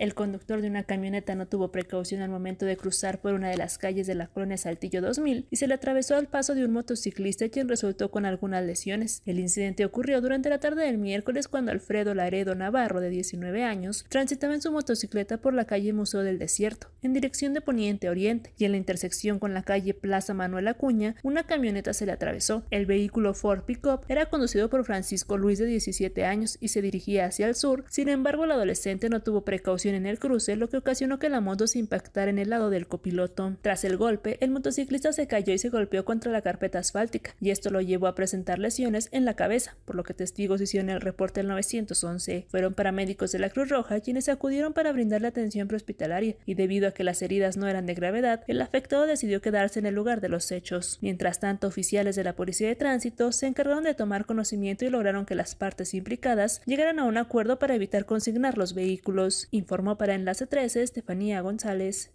El conductor de una camioneta no tuvo precaución al momento de cruzar por una de las calles de la colonia Saltillo 2000 y se le atravesó al paso de un motociclista quien resultó con algunas lesiones. El incidente ocurrió durante la tarde del miércoles cuando Alfredo Laredo Navarro, de 19 años, transitaba en su motocicleta por la calle Museo del Desierto, en dirección de Poniente Oriente, y en la intersección con la calle Plaza Manuel Acuña, una camioneta se le atravesó. El vehículo Ford Pickup era conducido por Francisco Luis, de 17 años, y se dirigía hacia el sur, sin embargo el adolescente no tuvo precaución en el cruce, lo que ocasionó que la moto se impactara en el lado del copiloto. Tras el golpe, el motociclista se cayó y se golpeó contra la carpeta asfáltica, y esto lo llevó a presentar lesiones en la cabeza, por lo que testigos hicieron el reporte al 911. Fueron paramédicos de la Cruz Roja quienes acudieron para brindarle atención prehospitalaria, y debido a que las heridas no eran de gravedad, el afectado decidió quedarse en el lugar de los hechos. Mientras tanto, oficiales de la Policía de Tránsito se encargaron de tomar conocimiento y lograron que las partes implicadas llegaran a un acuerdo para evitar consignar los vehículos informó para Enlace 13 Estefanía González.